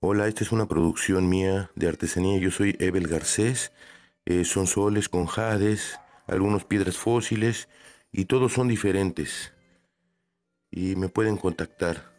Hola, esta es una producción mía de artesanía. Yo soy Ebel Garcés. Eh, son soles con jades, algunos piedras fósiles y todos son diferentes. Y me pueden contactar.